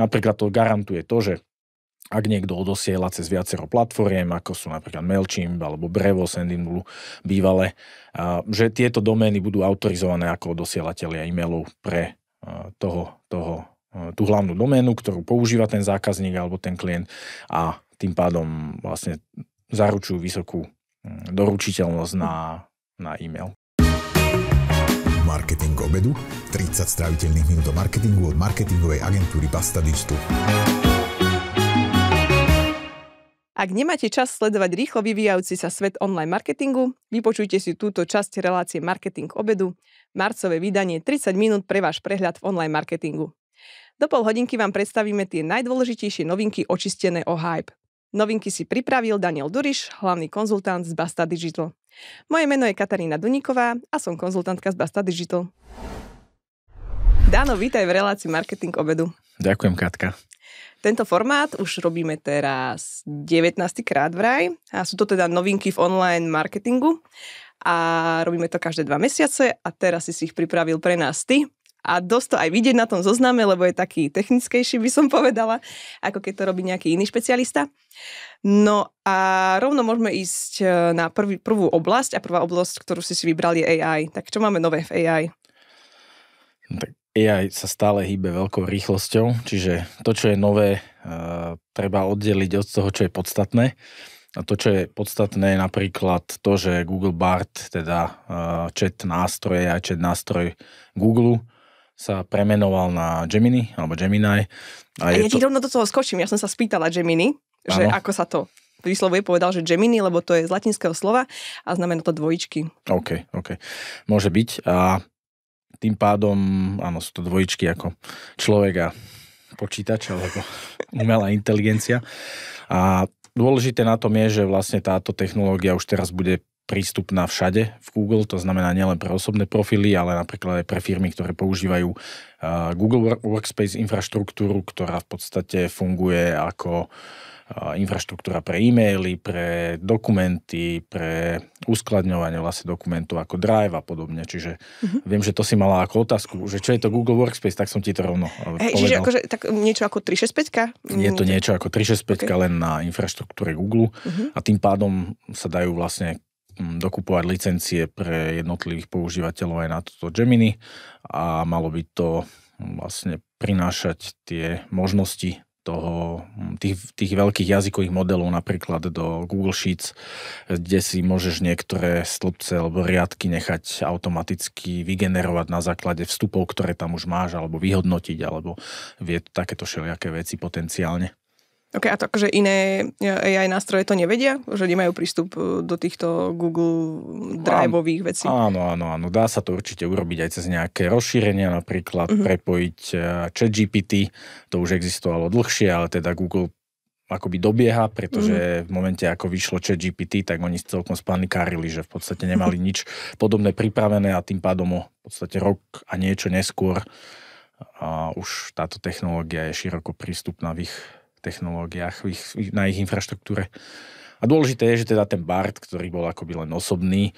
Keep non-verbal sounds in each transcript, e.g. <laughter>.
Napríklad to garantuje to, že ak niekto odosiela cez viacero platformiem, ako sú napríklad MailChimp alebo Brevo, Sendinblu bývale, že tieto domény budú autorizované ako odosielatelia e-mailov pre toho, toho, tú hlavnú doménu, ktorú používa ten zákazník alebo ten klient a tým pádom vlastne zaručujú vysokú mm, doručiteľnosť na, na e-mail marketing obedu, 30 straviteľných minút o marketingu od marketingovej agentúry Basta Digital. Ak nemáte čas sledovať rýchlo vyvíjajúci sa svet online marketingu, vypočujte si túto časť relácie Marketing obedu, marcové vydanie 30 minút pre váš prehľad v online marketingu. Do pol hodinky vám predstavíme tie najdôležitejšie novinky očistené o hype. Novinky si pripravil Daniel Duriš, hlavný konzultant z Basta Digital. Moje meno je Katarína Duniková a som konzultantka z Basta Digital. Dáno, vítaj v relácii Marketing obedu. Ďakujem, Katka. Tento formát už robíme teraz 19. krát vraj a sú to teda novinky v online marketingu a robíme to každé dva mesiace a teraz si si ich pripravil pre nás ty a dosť to aj vidieť na tom zozname, lebo je taký technickejší, by som povedala, ako keď to robí nejaký iný špecialista. No a rovno môžeme ísť e, na prvý, prvú oblasť a prvá oblasť, ktorú si si vybrali je AI. Tak čo máme nové v AI? No tak AI sa stále hýbe veľkou rýchlosťou, čiže to, čo je nové, e, treba oddeliť od toho, čo je podstatné. A to, čo je podstatné, je napríklad to, že Google Bart, teda chat e, nástroje, aj chat nástroj Google, sa premenoval na Gemini, alebo Gemini. A, a ja to... rovno do toho skočím, ja som sa spýtala Gemini, že ako sa to vyslovuje, povedal, že Gemini, lebo to je z latinského slova a znamená to dvojičky. OK, OK. Môže byť a tým pádom, áno, sú to dvojičky ako človek a počítač, alebo <laughs> umelá inteligencia. A dôležité na tom je, že vlastne táto technológia už teraz bude prístupná všade v Google, to znamená nielen pre osobné profily, ale napríklad aj pre firmy, ktoré používajú uh, Google Workspace infraštruktúru, ktorá v podstate funguje ako uh, infraštruktúra pre e-maily, pre dokumenty, pre uskladňovanie vlastne dokumentov ako Drive a podobne. Čiže uh-huh. viem, že to si mala ako otázku, že čo je to Google Workspace, tak som ti to rovno uh, hey, povedal. Čiže akože, tak niečo ako 365? Je to mm. niečo ako 365, okay. len na infraštruktúre Google uh-huh. a tým pádom sa dajú vlastne dokupovať licencie pre jednotlivých používateľov aj na toto Gemini a malo by to vlastne prinášať tie možnosti toho, tých, tých veľkých jazykových modelov napríklad do Google Sheets, kde si môžeš niektoré stĺpce alebo riadky nechať automaticky vygenerovať na základe vstupov, ktoré tam už máš, alebo vyhodnotiť, alebo vie takéto všelijaké veci potenciálne. OK, a to akože iné e, AI nástroje to nevedia? Že nemajú prístup e, do týchto Google Driveových vecí? Áno, áno, áno. Dá sa to určite urobiť aj cez nejaké rozšírenia, napríklad uh-huh. prepojiť e, ChatGPT, to už existovalo dlhšie, ale teda Google akoby dobieha, pretože mm. v momente, ako vyšlo chat GPT, tak oni celkom spanikárili, že v podstate nemali nič podobné pripravené a tým pádom o v podstate rok a niečo neskôr a už táto technológia je široko prístupná v ich technológiách, ich, na ich infraštruktúre. A dôležité je, že teda ten BART, ktorý bol akoby len osobný,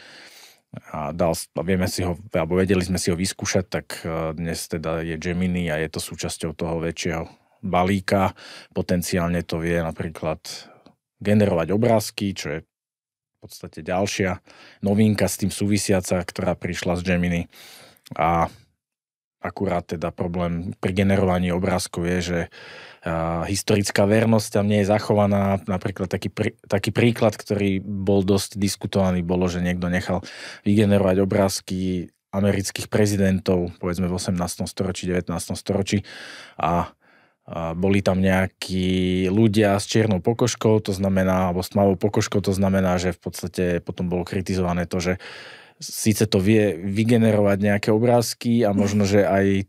a, dal, a vieme si ho, alebo vedeli sme si ho vyskúšať, tak e, dnes teda je Gemini a je to súčasťou toho väčšieho balíka. Potenciálne to vie napríklad generovať obrázky, čo je v podstate ďalšia novinka s tým súvisiaca, ktorá prišla z Gemini. A akurát teda problém pri generovaní obrázkov je, že a, historická vernosť tam nie je zachovaná. Napríklad taký, pr- taký príklad, ktorý bol dosť diskutovaný, bolo, že niekto nechal vygenerovať obrázky amerických prezidentov, povedzme v 18. storočí, 19. storočí a, boli tam nejakí ľudia s čiernou pokožkou, to znamená, alebo s tmavou pokožkou, to znamená, že v podstate potom bolo kritizované to, že síce to vie vygenerovať nejaké obrázky a možno, že aj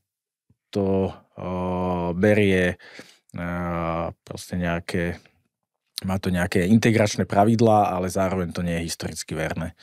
to uh, berie uh, proste nejaké, má to nejaké integračné pravidlá, ale zároveň to nie je historicky verné.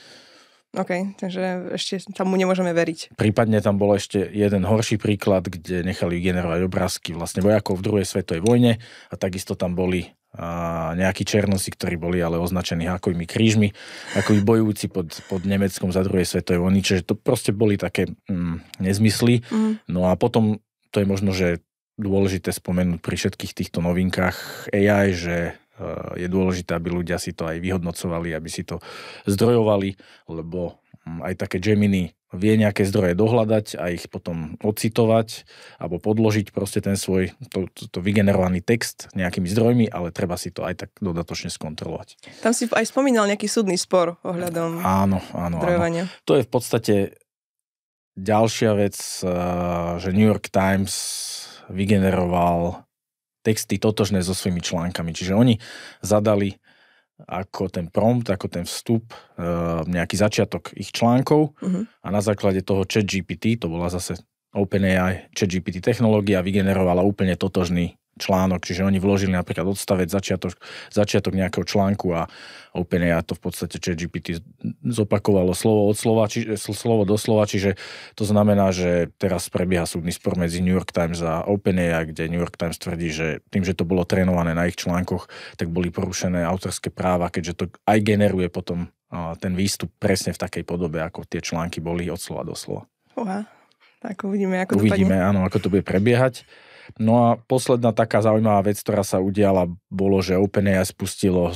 OK, takže ešte tam mu nemôžeme veriť. Prípadne tam bol ešte jeden horší príklad, kde nechali generovať obrázky vlastne vojakov v druhej svetovej vojne a takisto tam boli a nejakí černosi, ktorí boli ale označení hákovými krížmi, ako bojujúci pod, pod Nemeckom za druhej svetovej vojny, čiže to proste boli také mm, nezmysly. Mm. No a potom to je možno, že dôležité spomenúť pri všetkých týchto novinkách AI, že e, je dôležité, aby ľudia si to aj vyhodnocovali, aby si to zdrojovali, lebo Mm, aj také Gemini vie nejaké zdroje dohľadať a ich potom ocitovať alebo podložiť proste ten svoj to, to, to vygenerovaný text nejakými zdrojmi, ale treba si to aj tak dodatočne skontrolovať. Tam si aj spomínal nejaký súdny spor ohľadom eh, áno, áno, zdrojovania. Áno. To je v podstate ďalšia vec, eh, že New York Times vygeneroval texty totožné so svojimi článkami. Čiže oni zadali ako ten prompt, ako ten vstup, eh, nejaký začiatok ich článkov uh-huh. a na základe toho ChatGPT, to bola zase OpenAI ChatGPT technológia, vygenerovala úplne totožný článok, čiže oni vložili napríklad odstavec, začiatok, začiatok nejakého článku a ja to v podstate ChatGPT zopakovalo slovo od slova, či, slovo do slova, čiže to znamená, že teraz prebieha súdny spor medzi New York Times a OpenAI, kde New York Times tvrdí, že tým, že to bolo trénované na ich článkoch, tak boli porušené autorské práva, keďže to aj generuje potom ten výstup presne v takej podobe, ako tie články boli od slova do slova. Uha, tak uvidíme, ako uvidíme, to Uvidíme, áno, ako to bude prebiehať. No a posledná taká zaujímavá vec, ktorá sa udiala, bolo, že OpenAI spustilo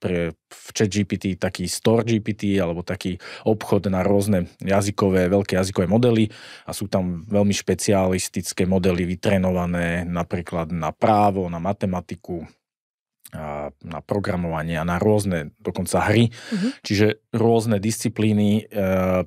pre v ChatGPT taký store GPT alebo taký obchod na rôzne jazykové, veľké jazykové modely a sú tam veľmi špecialistické modely vytrenované napríklad na právo, na matematiku, a na programovanie a na rôzne dokonca hry. Mm-hmm. Čiže rôzne disciplíny e,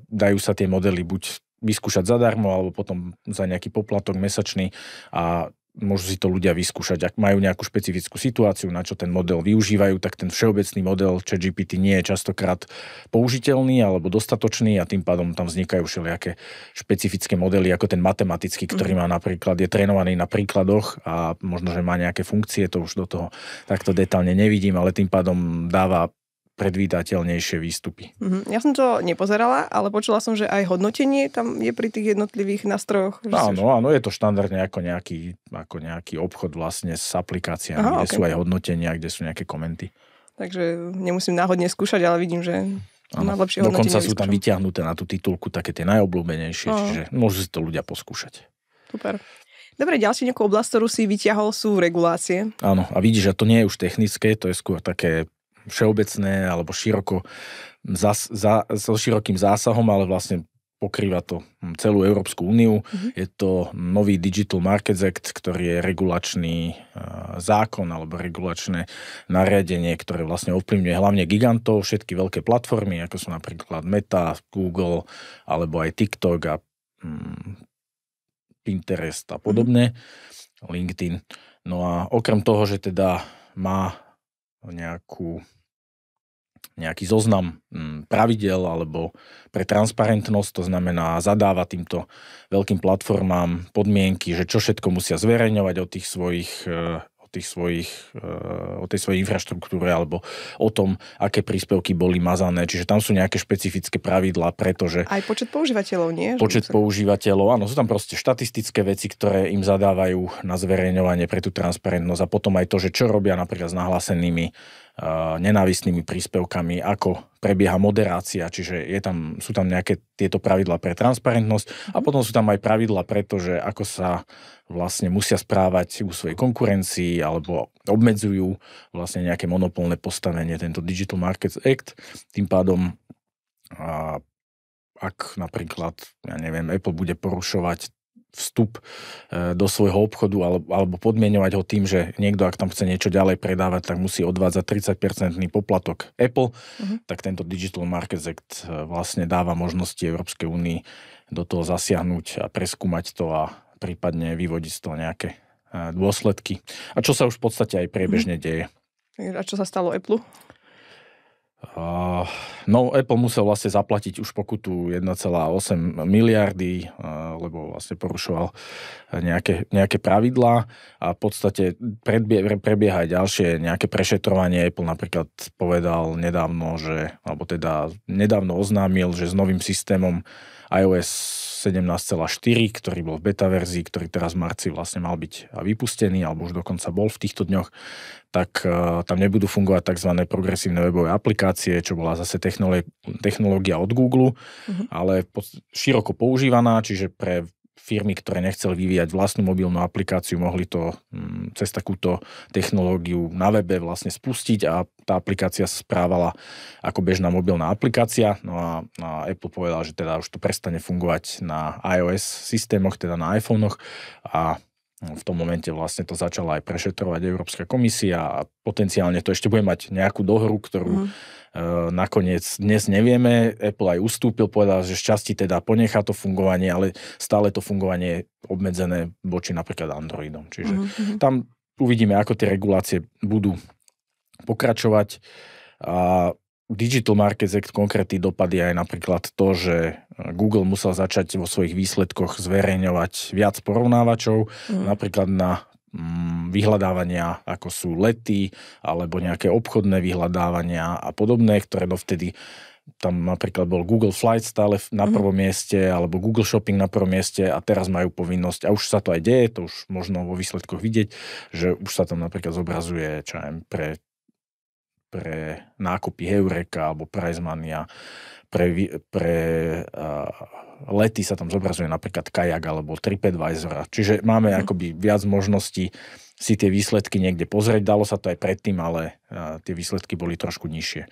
dajú sa tie modely buď vyskúšať zadarmo alebo potom za nejaký poplatok mesačný a môžu si to ľudia vyskúšať. Ak majú nejakú špecifickú situáciu, na čo ten model využívajú, tak ten všeobecný model ChatGPT nie je častokrát použiteľný alebo dostatočný a tým pádom tam vznikajú všelijaké špecifické modely, ako ten matematický, ktorý mhm. má napríklad, je trénovaný na príkladoch a možno, že má nejaké funkcie, to už do toho takto detálne nevidím, ale tým pádom dáva predvídateľnejšie výstupy. Mm-hmm. Ja som to nepozerala, ale počula som, že aj hodnotenie tam je pri tých jednotlivých nástrojoch. Že áno, si... áno, je to štandardne ako nejaký, ako nejaký obchod vlastne s aplikáciami, Aha, kde okay. sú aj hodnotenia, kde sú nejaké komenty. Takže nemusím náhodne skúšať, ale vidím, že Áno. Najlepšie Dokonca sú tam vyťahnuté na tú titulku také tie najobľúbenejšie, Aha. čiže môžu si to ľudia poskúšať. Super. Dobre, ďalšia nejakú oblasť, ktorú si vyťahol, sú regulácie. Áno, a vidíš, že to nie je už technické, to je skôr také všeobecné alebo široko, za, za, so širokým zásahom, ale vlastne pokrýva to hm, celú Európsku úniu. Mm-hmm. Je to nový Digital Markets Act, ktorý je regulačný eh, zákon alebo regulačné nariadenie, ktoré vlastne ovplyvňuje hlavne gigantov, všetky veľké platformy, ako sú napríklad Meta, Google alebo aj TikTok a hm, Pinterest a mhm. podobne, mm-hmm. LinkedIn. No a okrem toho, že teda má nejakú, nejaký zoznam mm, pravidel alebo pre transparentnosť, to znamená zadáva týmto veľkým platformám podmienky, že čo všetko musia zverejňovať o tých svojich eh, tých svojich, eh, o tej svojej infraštruktúre alebo o tom, aké príspevky boli mazané. Čiže tam sú nejaké špecifické pravidlá, pretože... Aj počet používateľov, nie? Počet používateľov, áno, sú tam proste štatistické veci, ktoré im zadávajú na zverejňovanie pre tú transparentnosť a potom aj to, že čo robia napríklad s nahlásenými eh, nenávisnými príspevkami, ako prebieha moderácia, čiže je tam, sú tam nejaké tieto pravidla pre transparentnosť a mhm. potom sú tam aj pravidla pre to, že ako sa vlastne musia správať u svojej konkurencii alebo obmedzujú vlastne nejaké monopolné postavenie tento Digital Markets Act. Tým pádom a ak napríklad, ja neviem, Apple bude porušovať vstup e, do svojho obchodu alebo, podmienovať ho tým, že niekto, ak tam chce niečo ďalej predávať, tak musí odvádzať 30-percentný poplatok Apple, uh-huh. tak tento Digital Markets Act e, vlastne dáva možnosti Európskej únii do toho zasiahnuť a preskúmať to a prípadne vyvodiť z toho nejaké e, dôsledky. A čo sa už v podstate aj priebežne uh-huh. deje. A čo sa stalo Apple? Eh, no, Apple musel vlastne zaplatiť už pokutu 1,8 miliardy, eh, lebo vlastne porušoval nejaké, nejaké pravidlá a v podstate predbie, prebieha aj ďalšie nejaké prešetrovanie. Apple napríklad povedal nedávno, že, alebo teda nedávno oznámil, že s novým systémom iOS 17,4, ktorý bol v beta verzii, ktorý teraz v marci vlastne mal byť vypustený, alebo už dokonca bol v týchto dňoch, tak e, tam nebudú fungovať tzv. progresívne webové aplikácie, čo bola zase technológia od Google, uh-huh. ale široko používaná, čiže pre firmy, ktoré nechceli vyvíjať vlastnú mobilnú aplikáciu, mohli to mm, cez takúto technológiu na webe vlastne spustiť a tá aplikácia sa správala ako bežná mobilná aplikácia. No a, a Apple povedal, že teda už to prestane fungovať na iOS systémoch, teda na iPhonech a no, v tom momente vlastne to začala aj prešetrovať Európska komisia a potenciálne to ešte bude mať nejakú dohru, ktorú mm Eh, nakoniec dnes nevieme, Apple aj ustúpil, povedal, že šťastí teda ponechá to fungovanie, ale stále to fungovanie je obmedzené voči napríklad Androidom. Čiže mm-hmm. tam uvidíme, ako tie regulácie budú pokračovať. A Digital Markets Act konkrétny dopad je aj napríklad to, že eh, Google musel začať vo svojich výsledkoch zverejňovať viac porovnávačov, mm. napríklad na Mm, vyhľadávania, ako sú lety alebo nejaké obchodné vyhľadávania a podobné, ktoré dovtedy tam napríklad bol Google Flight stále na mhm. prvom mm mieste, alebo Google Shopping na prvom mieste a teraz majú povinnosť, a už sa to aj deje, to už možno vo výsledkoch vidieť, že už sa tam napríklad zobrazuje, čo aj pre, pre nákupy Heureka alebo Mania, pre, pre uh, lety sa tam zobrazuje napríklad kajak alebo TripAdvisor. Čiže máme mm. akoby viac možností si tie výsledky niekde pozrieť. Dalo sa to aj predtým, ale uh, tie výsledky boli trošku nižšie.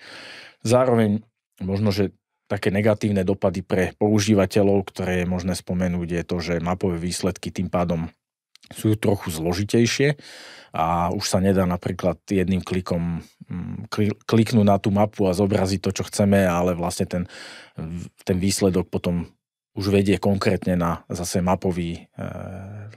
Zároveň možno, že také negatívne dopady pre používateľov, ktoré je možné spomenúť, je to, že mapové výsledky tým pádom sú trochu zložitejšie a už sa nedá napríklad jedným klikom mm, kliknúť na tú mapu a zobraziť to, čo chceme, ale vlastne ten, ten výsledok potom už vedie konkrétne na zase mapový, e,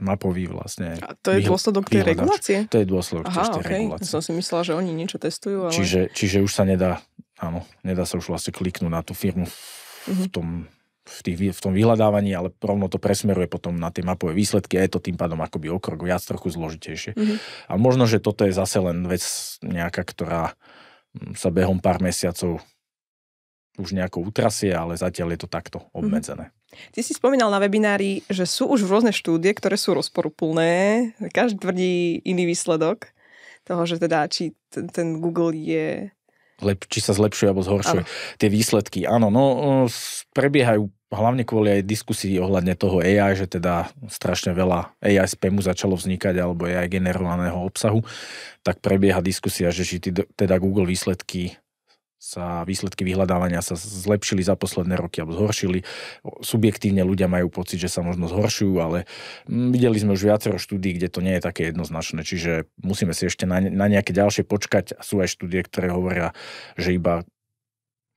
mapový vlastne A to je dôsledok tej regulácie? To je dôsledok Aha, tej okay. regulácie. Som si myslela, že oni niečo testujú, ale... Čiže, čiže už sa nedá, áno, nedá sa už vlastne kliknúť na tú firmu v mhm. tom v, tých, v tom vyhľadávaní, ale rovno to presmeruje potom na tie mapové výsledky a je to tým pádom akoby okrok viac trochu zložitejšie. Mm-hmm. A možno, že toto je zase len vec nejaká, ktorá hm, sa behom pár mesiacov už nejako utrasie, ale zatiaľ je to takto mhm. obmedzené. Ty si spomínal na webinári, že sú už rôzne štúdie, ktoré sú rozporuplné. Každý tvrdí iný výsledok toho, že teda či ten, ten Google je Lep, či sa zlepšuje alebo zhoršuje ano. tie výsledky. Áno, no prebiehajú hlavne kvôli aj diskusii ohľadne toho AI, že teda strašne veľa AI spamu začalo vznikať alebo AI generovaného obsahu, tak prebieha diskusia, že či teda Google výsledky sa výsledky vyhľadávania sa zlepšili za posledné roky alebo zhoršili. Subjektívne ľudia majú pocit, že sa možno zhoršujú, ale mm, videli sme už viacero štúdí, kde to nie je také jednoznačné, čiže musíme si ešte na, na nejaké ďalšie počkať. Sú aj štúdie, ktoré hovoria, že iba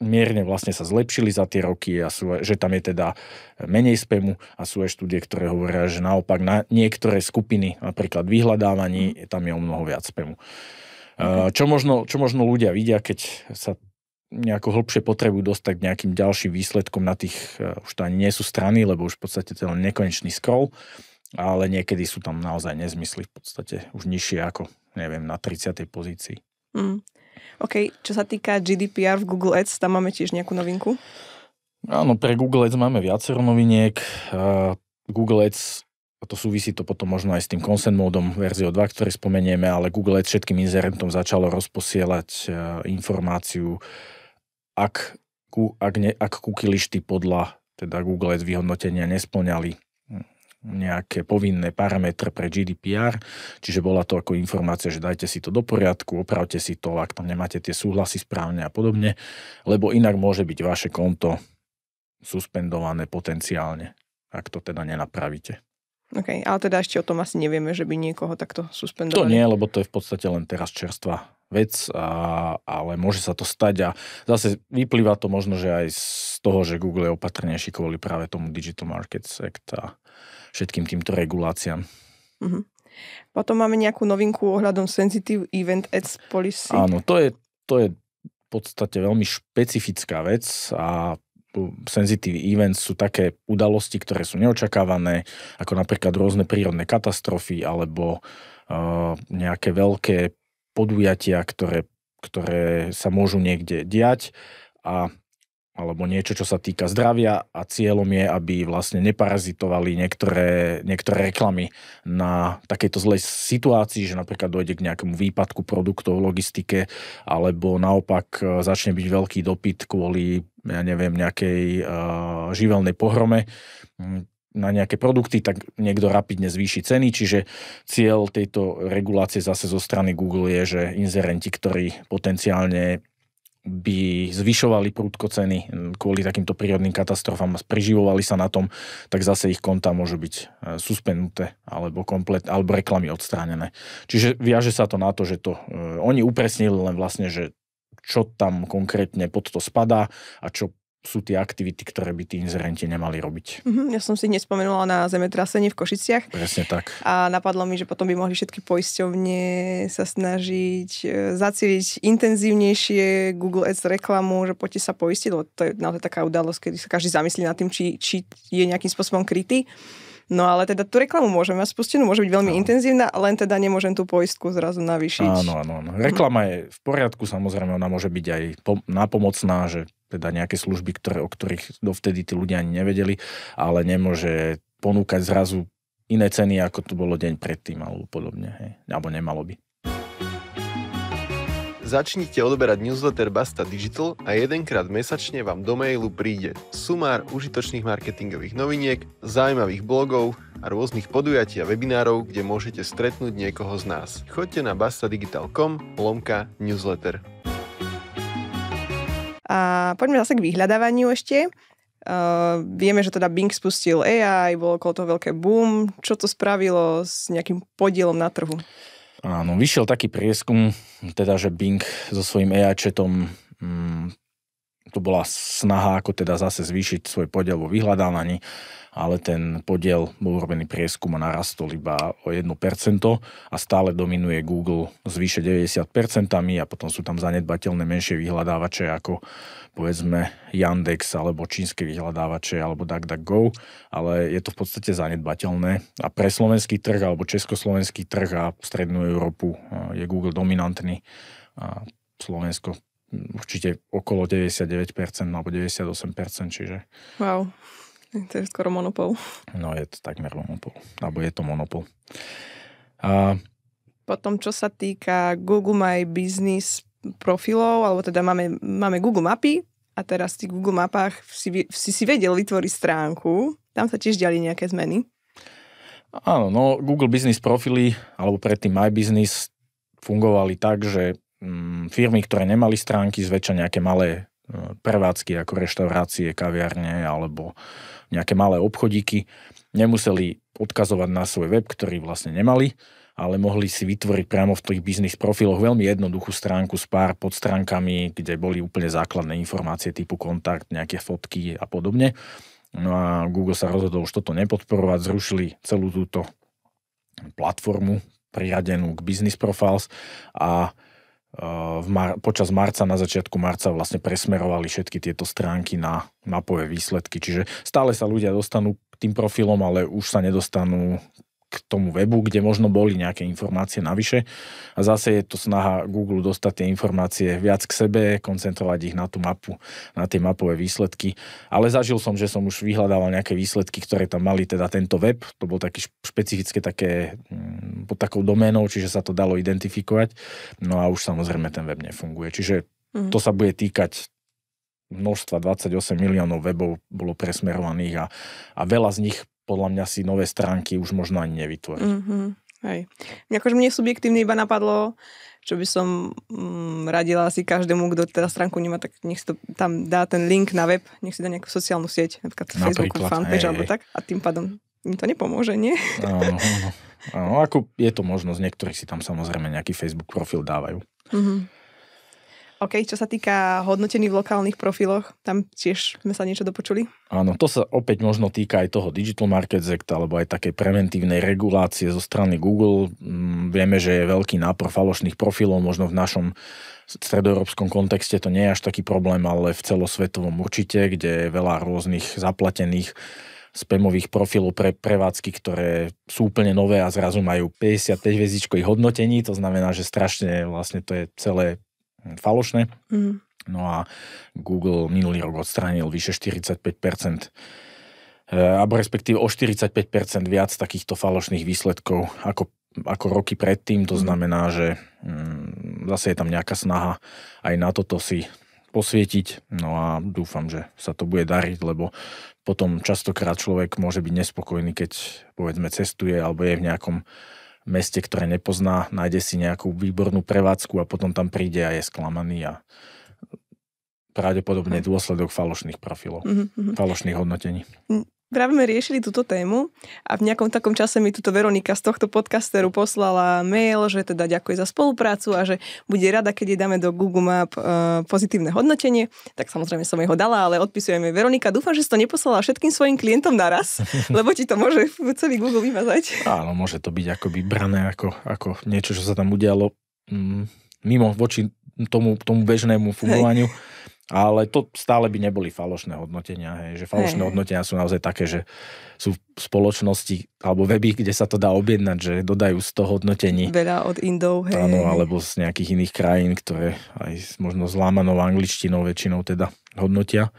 mierne vlastne sa zlepšili za tie roky a sú, že tam je teda menej spemu a sú aj štúdie, ktoré hovoria, že naopak na niektoré skupiny, napríklad vyhľadávaní, mhm. tam je o mnoho viac spemu. Okay. Čo, možno, čo možno ľudia vidia, keď sa nejako hlbšie potrebujú dostať k nejakým ďalším výsledkom na tých, e, už to ani nie sú strany, lebo už v podstate to je len nekonečný scroll, ale niekedy sú tam naozaj nezmysly v podstate už nižšie ako, neviem, na 30. pozícii. Mm. OK, čo sa týka GDPR v Google Ads, tam máme tiež nejakú novinku? Áno, pre Google Ads máme viacero noviniek. Google Ads a to súvisí to potom možno aj s tým consent módom verziou 2, ktorý spomenieme, ale Google Ads všetkým inzerentom začalo rozposielať e, informáciu, ak, ak, ne, ak podľa teda Google Ads vyhodnotenia nesplňali nejaké povinné parametre pre GDPR, čiže bola to ako informácia, že dajte si to do poriadku, opravte si to, ak tam nemáte tie súhlasy správne a podobne, lebo inak môže byť vaše konto suspendované potenciálne, ak to teda nenapravíte. OK, ale teda ešte o tom asi nevieme, že by niekoho takto suspendovali. To nie, lebo to je v podstate len teraz čerstvá vec, a, ale môže sa to stať a zase vyplýva to možno, že aj z toho, že Google je opatrnejší kvôli práve tomu Digital Markets Act a, všetkým týmto reguláciám. Mm-hmm. Potom máme nejakú novinku ohľadom Sensitive Event Ads Policy. Áno, to je, to je v podstate veľmi špecifická vec a sensitive events sú také udalosti, ktoré sú neočakávané, ako napríklad rôzne prírodné katastrofy alebo uh, nejaké veľké podujatia, ktoré, ktoré sa môžu niekde diať a alebo niečo, čo sa týka zdravia a cieľom je, aby vlastne neparazitovali niektoré, niektoré reklamy na takejto zlej situácii, že napríklad dojde k nejakému výpadku produktov v logistike, alebo naopak e, začne byť veľký dopyt kvôli, ja neviem, nejakej uh, živelnej pohrome na nejaké produkty, tak niekto rapidne zvýši ceny, čiže cieľ tejto regulácie zase zo strany Google je, že inzerenti, ktorí potenciálne by zvyšovali prúdko ceny kvôli takýmto prírodným katastrofám a priživovali sa na tom, tak zase ich konta môžu byť e, suspenuté alebo komplet, alebo reklamy odstránené. Čiže viaže sa to na to, že to e, oni upresnili len vlastne, že čo tam konkrétne pod to spadá a čo sú tie aktivity, ktoré by tí inzerenti nemali robiť. Mm-hmm, ja som si nespomenula na zemetrasenie v Košiciach. Presne tak. A napadlo mi, že potom by mohli všetky poisťovne sa snažiť e, zacieliť intenzívnejšie Google Ads reklamu, že poďte sa poistiť, lebo to je naozaj taká udalosť, kedy sa každý zamyslí nad tým, či, či je nejakým spôsobom krytý. No ale teda tú reklamu môžem mať spustenú, môže byť veľmi no. intenzívna, len teda nemôžem tú poistku zrazu navýšiť. Áno, áno, áno. Reklama je v poriadku, samozrejme, ona môže byť aj napomocná, že teda nejaké služby, ktoré, o ktorých dovtedy tí ľudia ani nevedeli, ale nemôže ponúkať zrazu iné ceny, ako to bolo deň predtým alebo podobne. Hej. Alebo nemalo by. Začnite odoberať newsletter Basta Digital a jedenkrát mesačne vám do mailu príde sumár užitočných marketingových noviniek, zaujímavých blogov a rôznych podujatí a webinárov, kde môžete stretnúť niekoho z nás. Choďte na bastadigital.com lomka newsletter. A poďme zase k vyhľadávaniu ešte. Uh, vieme, že teda Bing spustil AI, bolo okolo toho veľké boom. Čo to spravilo s nejakým podielom na trhu? Áno, vyšiel taký prieskum, teda, že Bing so svojím e AI chatom mm, tu bola snaha ako teda zase zvýšiť svoj podiel vo vyhľadávaní, ale ten podiel bol urobený prieskum a narastol iba o 1% a stále dominuje Google zvýše 90% a potom sú tam zanedbateľné menšie vyhľadávače ako povedzme Yandex alebo čínske vyhľadávače alebo DuckDuckGo, ale je to v podstate zanedbateľné a pre slovenský trh alebo československý trh a strednú Európu eh, je Google dominantný a Slovensko určite okolo 99% alebo 98%, čiže... Wow, to je skoro monopol. No je to takmer monopol, alebo je to monopol. A... Potom, čo sa týka Google My Business profilov, alebo teda máme, máme Google Mapy a teraz v tých Google Mapách si, si, si vedel vytvoriť stránku, tam sa tiež diali nejaké zmeny. Áno, no Google Business profily, alebo predtým My Business fungovali tak, že Mm, firmy, ktoré nemali stránky, zväčša nejaké malé e, prevádzky ako reštaurácie, kaviarne alebo nejaké malé obchodíky, nemuseli odkazovať na svoj web, ktorý vlastne nemali, ale mohli si vytvoriť priamo v tých biznis profiloch veľmi jednoduchú stránku s pár podstránkami, kde boli úplne základné informácie typu kontakt, nejaké fotky a podobne. No a Google sa rozhodol už toto nepodporovať, zrušili celú túto platformu priradenú k Business Profiles a Eh, v mar- počas marca, na začiatku marca vlastne presmerovali všetky tieto stránky na mapové výsledky. Čiže stále sa ľudia dostanú k tým profilom, ale už sa nedostanú k tomu webu, kde možno boli nejaké informácie navyše. A zase je to snaha Google dostať tie informácie viac k sebe, koncentrovať ich na tú mapu, na tie mapové výsledky. Ale zažil som, že som už vyhľadával nejaké výsledky, ktoré tam mali teda tento web. To bol taký špecifické také mm, pod takou doménou, čiže sa to dalo identifikovať. No a už samozrejme ten web nefunguje. Čiže mhm. to sa bude týkať množstva 28 miliónov webov bolo presmerovaných a, a veľa z nich podľa mňa si nové stránky už možno ani nevytvorí. Mm-hmm. Hej. Akože mne subjektívne iba napadlo, čo by som mm, radila asi každému, kto teda stránku nemá, tak nech si to tam dá ten link na web, nech si dá nejakú sociálnu sieť, napríklad, napríklad fanpage hej, alebo tak a tým pádom im to nepomôže, nie? Áno, áno. áno ako je to možnosť, niektorí si tam samozrejme nejaký Facebook profil dávajú. Mm-hmm. OK, čo sa týka hodnotení v lokálnych profiloch, tam tiež sme sa niečo dopočuli? Áno, to sa opäť možno týka aj toho Digital Markets Act, alebo aj také preventívnej regulácie zo strany Google. Mm, vieme, že je veľký nápor falošných profilov, možno v našom stredoeurópskom kontexte to nie je až taký problém, ale v celosvetovom určite, kde je veľa rôznych zaplatených spamových profilov pre prevádzky, ktoré sú úplne nové a zrazu majú 55 hviezdičkových hodnotení, to znamená, že strašne vlastne to je celé falošné. Mm. No a Google minulý rok odstránil vyše 45 e, alebo respektíve o 45% viac takýchto falošných výsledkov ako, ako roky predtým. To mm. znamená, že mm, zase je tam nejaká snaha aj na toto si posvietiť. No a dúfam, že sa to bude dariť, lebo potom častokrát človek môže byť nespokojný, keď povedzme cestuje alebo je v nejakom meste, ktoré nepozná, nájde si nejakú výbornú prevádzku a potom tam príde a je sklamaný a pravdepodobne mhm. dôsledok falošných profilov, mm-hmm. falošných hodnotení. Práve sme riešili túto tému a v nejakom takom čase mi túto Veronika z tohto podcasteru poslala mail, že teda ďakuje za spoluprácu a že bude rada, keď jej dáme do Google Map e, pozitívne hodnotenie. Tak samozrejme som jej ho dala, ale odpisujeme Veronika. Dúfam, že si to neposlala všetkým svojim klientom naraz, <laughs> lebo ti to môže celý Google vymazať. Áno, môže to byť akoby brané ako, ako niečo, čo sa tam udialo mm, mimo voči tomu, tomu bežnému fungovaniu. Hej ale to stále by neboli falošné hodnotenia. Hej. Že falošné hey. hodnotenia sú naozaj také, že sú spoločnosti alebo weby, kde sa to dá objednať, že dodajú 100 hodnotení. Veľa od Indov. Hey. Áno, alebo z nejakých iných krajín, ktoré aj možno zlámanou angličtinou väčšinou teda hodnotia.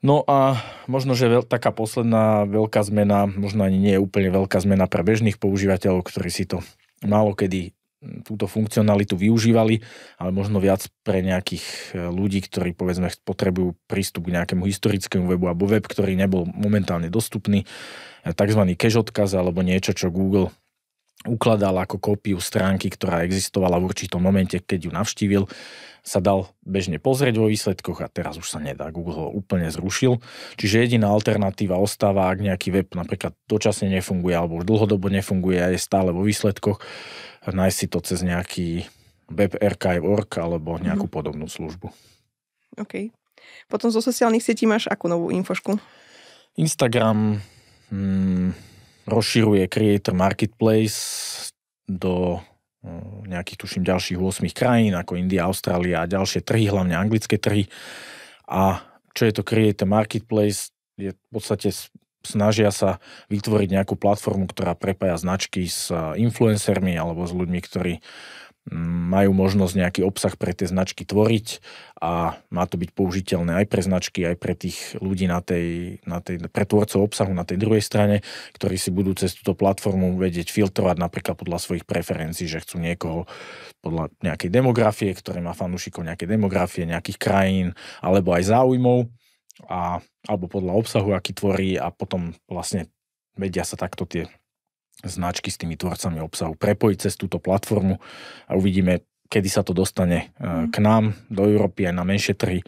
No a možno, že veľ, taká posledná veľká zmena, možno ani nie je úplne veľká zmena pre bežných používateľov, ktorí si to málo kedy túto funkcionalitu využívali, ale možno viac pre nejakých e, ľudí, ktorí povedzme potrebujú prístup k nejakému historickému webu alebo web, ktorý nebol momentálne dostupný, e, tzv. cache odkaz alebo niečo, čo Google ukladal ako kópiu stránky, ktorá existovala v určitom momente, keď ju navštívil, sa dal bežne pozrieť vo výsledkoch a teraz už sa nedá. Google ho úplne zrušil. Čiže jediná alternatíva ostáva, ak nejaký web napríklad dočasne nefunguje alebo už dlhodobo nefunguje a je stále vo výsledkoch, nájsť si to cez nejaký web archive.org alebo mhm. nejakú mm. podobnú službu. OK. Potom zo sociálnych sietí máš akú novú infošku? Instagram mm, rozširuje Creator Marketplace do e, nejakých, tuším, ďalších 8 krajín, ako India, Austrália a ďalšie trhy, hlavne anglické trhy. A čo je to Creator Marketplace? Je v podstate snažia sa vytvoriť nejakú platformu, ktorá prepája značky s eh, influencermi alebo s ľuďmi, ktorí mm, majú možnosť nejaký obsah pre tie značky tvoriť a má to byť použiteľné aj pre značky, aj pre tých ľudí na tej, na tej pre tvorcov obsahu na tej druhej strane, ktorí si budú cez túto platformu vedieť filtrovať napríklad podľa svojich preferencií, že chcú niekoho podľa nejakej demografie, ktoré má fanúšikov nejakej demografie, nejakých krajín, alebo aj záujmov a, alebo podľa obsahu, aký tvorí a potom vlastne vedia sa takto tie značky s tými tvorcami obsahu prepojiť cez túto platformu a uvidíme, kedy sa to dostane e, mhm. k nám do Európy aj na menšie trhy.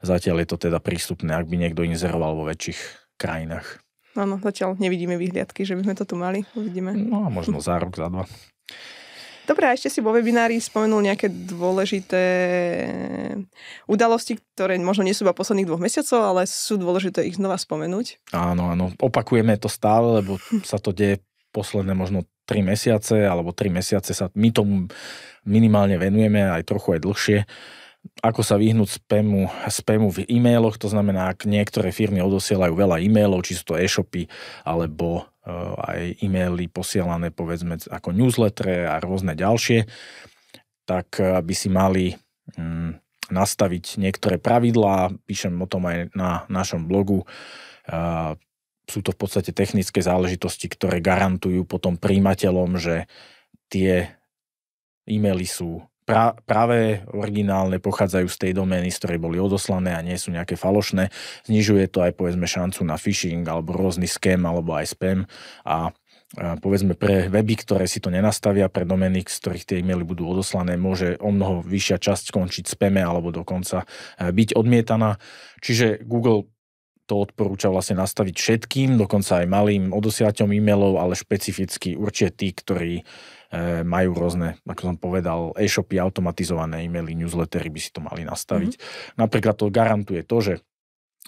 Zatiaľ je to teda prístupné, ak by niekto inzeroval vo väčších krajinách. Áno, no, zatiaľ nevidíme vyhliadky, že by sme to tu mali. Uvidíme. No a možno za rok, za dva. Dobre, a ešte si vo webinári spomenul nejaké dôležité udalosti, ktoré možno nie sú iba posledných dvoch mesiacov, ale sú dôležité ich znova spomenúť. Áno, áno. Opakujeme to stále, lebo sa to deje posledné možno tri mesiace, alebo tri mesiace sa my tomu minimálne venujeme, aj trochu aj dlhšie ako sa vyhnúť spamu, spamu v e-mailoch, to znamená, ak niektoré firmy odosielajú veľa e-mailov, či sú to e-shopy, alebo Eh, aj e-maily posielané povedzme ako newsletter a rôzne ďalšie, tak eh, aby si mali mm, nastaviť niektoré pravidlá, píšem o tom aj na našom blogu, eh, sú to v podstate technické záležitosti, ktoré garantujú potom príjimateľom, že tie e-maily sú pra, práve originálne pochádzajú z tej domény, z ktorej boli odoslané a nie sú nejaké falošné. Znižuje to aj povedzme šancu na phishing alebo rôzny scam alebo aj spam a povedzme pre weby, ktoré si to nenastavia, pre domény, z ktorých tie e-maily budú odoslané, môže o mnoho vyššia časť skončiť speme alebo dokonca e, byť odmietaná. Čiže Google to odporúča vlastne nastaviť všetkým, dokonca aj malým odosiaťom e-mailov, ale špecificky určite tí, ktorí E, majú rôzne, ako som povedal, e-shopy, automatizované e-maily, newslettery by si to mali nastaviť. Mm-hmm. Napríklad to garantuje to, že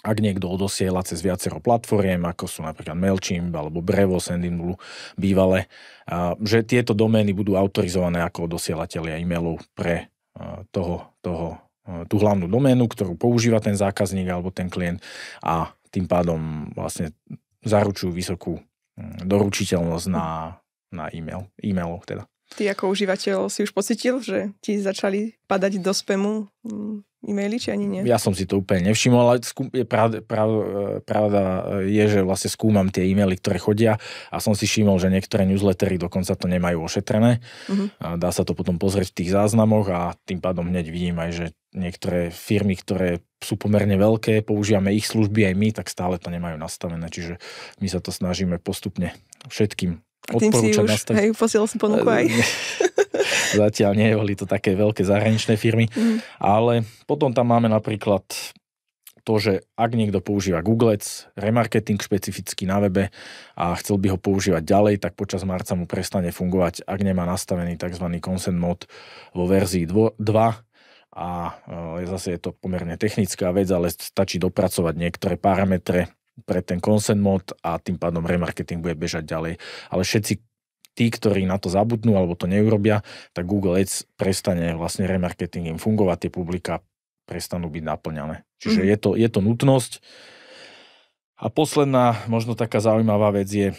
ak niekto odosiela cez viacero platformiem, ako sú napríklad MailChimp alebo Brevo, Sendinblue, bývale, že tieto domény budú autorizované ako odosielatelia e-mailov pre e, toho, toho, e, tú hlavnú doménu, ktorú používa ten zákazník alebo ten klient a tým pádom vlastne zaručujú vysokú mm, doručiteľnosť na na e-mail, e-mailoch teda. Ty ako užívateľ si už pocitil, že ti začali padať do spamu mm, e-maily, či ani nie? Ja som si to úplne nevšimol, ale skú, je e, pravda, pravda, e, pravda je, že vlastne skúmam tie e-maily, ktoré chodia a som si všimol, že niektoré newslettery dokonca to nemajú ošetrené. Uh-huh. A dá sa to potom pozrieť v tých záznamoch a tým pádom hneď vidím aj, že niektoré firmy, ktoré sú pomerne veľké, používame ich služby aj my, tak stále to nemajú nastavené. Čiže my sa to snažíme postupne všetkým a tým si už, nastav... hej, posielal som ponuku aj. <laughs> Zatiaľ nie, boli to také veľké zahraničné firmy, mm. ale potom tam máme napríklad to, že ak niekto používa Ads, remarketing špecificky na webe a chcel by ho používať ďalej, tak počas marca mu prestane fungovať, ak nemá nastavený tzv. consent mode vo verzii 2 a e, zase je to pomerne technická vec, ale stačí dopracovať niektoré parametre pre ten consent mod a tým pádom remarketing bude bežať ďalej. Ale všetci tí, ktorí na to zabudnú alebo to neurobia, tak Google Ads prestane vlastne remarketing fungovať, tie publika prestanú byť naplňané. Čiže mm. je, to, je to nutnosť. A posledná, možno taká zaujímavá vec je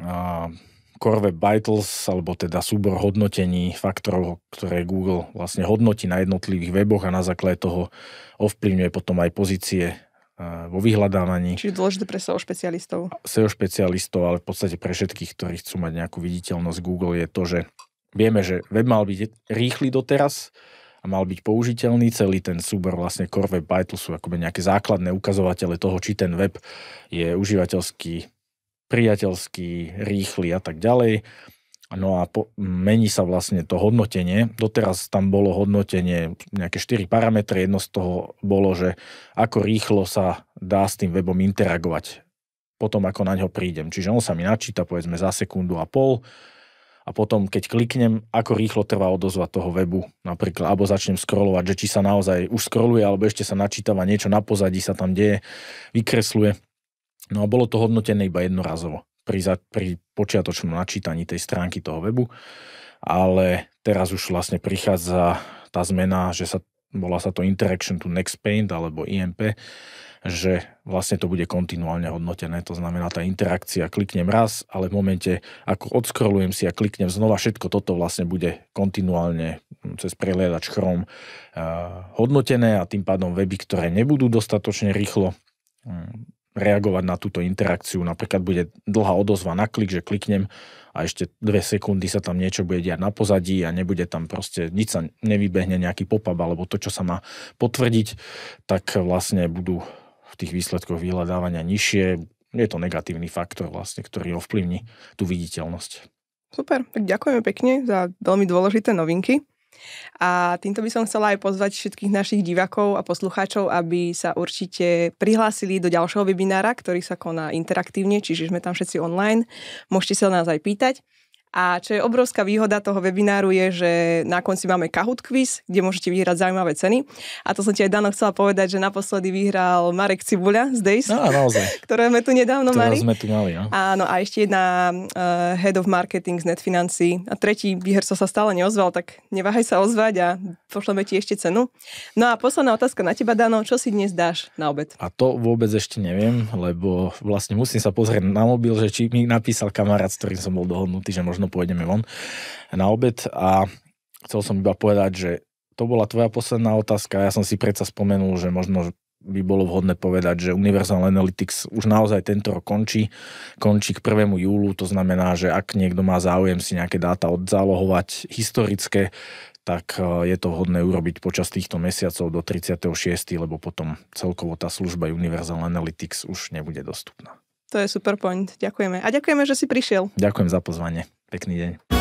a, Core Web Vitals, alebo teda súbor hodnotení faktorov, ktoré Google vlastne hodnotí na jednotlivých weboch a na základe toho ovplyvňuje potom aj pozície Eh, vo vyhľadávaní. Čiže dôležité pre SEO špecialistov. SEO špecialistov, ale v podstate pre všetkých, ktorí chcú mať nejakú viditeľnosť Google, je to, že vieme, že web mal byť rýchly doteraz a mal byť použiteľný. Celý ten súbor vlastne Core Web Vital sú akoby nejaké základné ukazovatele toho, či ten web je užívateľský, priateľský, rýchly a tak ďalej No a po, mení sa vlastne to hodnotenie. Doteraz tam bolo hodnotenie nejaké 4 parametre. Jedno z toho bolo, že ako rýchlo sa dá s tým webom interagovať potom, ako na ňo prídem. Čiže on sa mi načíta povedzme za sekundu a pol a potom, keď kliknem, ako rýchlo trvá odozva toho webu napríklad, alebo začnem scrollovať, že či sa naozaj už scrolluje, alebo ešte sa načítava niečo na pozadí, sa tam deje, vykresluje. No a bolo to hodnotené iba jednorazovo pri, za, pri počiatočnom načítaní tej stránky toho webu, ale teraz už vlastne prichádza tá zmena, že sa volá sa to Interaction to Next Paint alebo IMP, že vlastne to bude kontinuálne hodnotené. To znamená, tá interakcia, kliknem raz, ale v momente, ako odskrolujem si a kliknem znova, všetko toto vlastne bude kontinuálne hm, cez prehliadač Chrome eh, hodnotené a tým pádom weby, ktoré nebudú dostatočne rýchlo hm, reagovať na túto interakciu. Napríklad bude dlhá odozva na klik, že kliknem a ešte dve sekundy sa tam niečo bude diať na pozadí a nebude tam proste, nič sa nevybehne nejaký pop-up alebo to, čo sa má potvrdiť, tak vlastne budú v tých výsledkoch vyhľadávania nižšie. Je to negatívny faktor vlastne, ktorý ovplyvní tú viditeľnosť. Super, tak ďakujeme pekne za veľmi dôležité novinky. A týmto by som chcela aj pozvať všetkých našich divakov a poslucháčov, aby sa určite prihlásili do ďalšieho webinára, ktorý sa koná interaktívne, čiže sme tam všetci online. Môžete sa nás aj pýtať. A čo je obrovská výhoda toho webináru je, že na konci máme Kahoot quiz, kde môžete vyhrať zaujímavé ceny. A to som ti aj Dano chcela povedať, že naposledy vyhral Marek Cibuľa z Days, no, <laughs> ktoré sme tu nedávno ktoré mali. sme tu mali, no. Áno, a ešte jedna uh, Head of Marketing z Netfinancí. A tretí výherca sa stále neozval, tak neváhaj sa ozvať a pošleme ti ešte cenu. No a posledná otázka na teba, Dano, čo si dnes dáš na obed? A to vôbec ešte neviem, lebo vlastne musím sa pozrieť na mobil, že či mi napísal kamarát, s ktorým som bol dohodnutý, že možno rovno pôjdeme von na obed a chcel som iba povedať, že to bola tvoja posledná otázka. Ja som si predsa spomenul, že možno by bolo vhodné povedať, že Universal Analytics už naozaj tento rok končí. Končí k 1. júlu, to znamená, že ak niekto má záujem si nejaké dáta odzálohovať historické, tak e, je to vhodné urobiť počas týchto mesiacov do 36., lebo potom celkovo tá služba Universal Analytics už nebude dostupná. To je super point, ďakujeme. A ďakujeme, že si prišiel. Ďakujem za pozvanie. Pekný deň.